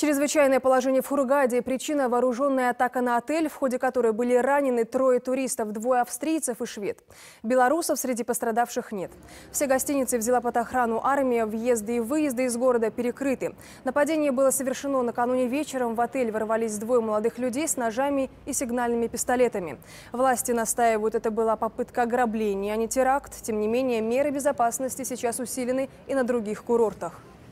Чрезвычайное положение в Хургаде – причина вооруженная атака на отель, в ходе которой были ранены трое туристов, двое австрийцев и швед. Белорусов среди пострадавших нет. Все гостиницы взяла под охрану армия, въезды и выезды из города перекрыты. Нападение было совершено накануне вечером. В отель ворвались двое молодых людей с ножами и сигнальными пистолетами. Власти настаивают, это была попытка ограбления, а не теракт. Тем не менее, меры безопасности сейчас усилены и на других курортах.